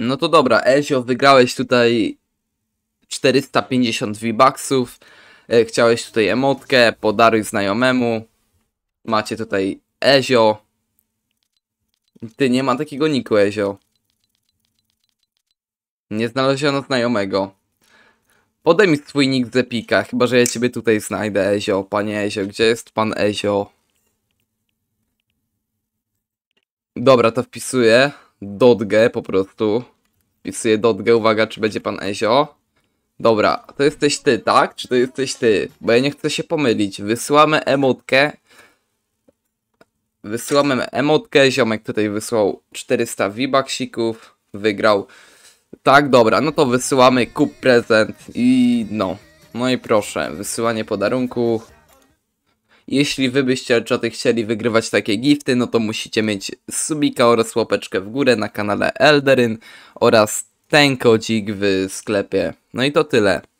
No to dobra, Ezio, wygrałeś tutaj 450 V-Bucksów. E, chciałeś tutaj emotkę, podaruj znajomemu. Macie tutaj Ezio. Ty, nie ma takiego niku Ezio. Nie znaleziono znajomego. Podaj mi swój nick z Epika, chyba że ja ciebie tutaj znajdę, Ezio. Panie Ezio, gdzie jest pan Ezio? Dobra, to wpisuję dotgę po prostu. Wpisuję dotgę, uwaga, czy będzie pan Ezio. Dobra, to jesteś ty, tak? Czy to jesteś ty? Bo ja nie chcę się pomylić. Wysyłamy emotkę. Wysyłamy emotkę. Ziomek tutaj wysłał 400 V-Bucksików. Wygrał. Tak, dobra, no to wysyłamy kup prezent i no. No i proszę, wysyłanie podarunku. Jeśli wy byście odczaty chcieli wygrywać takie gifty, no to musicie mieć subika oraz łapeczkę w górę na kanale Elderyn oraz ten kodzik w sklepie. No i to tyle.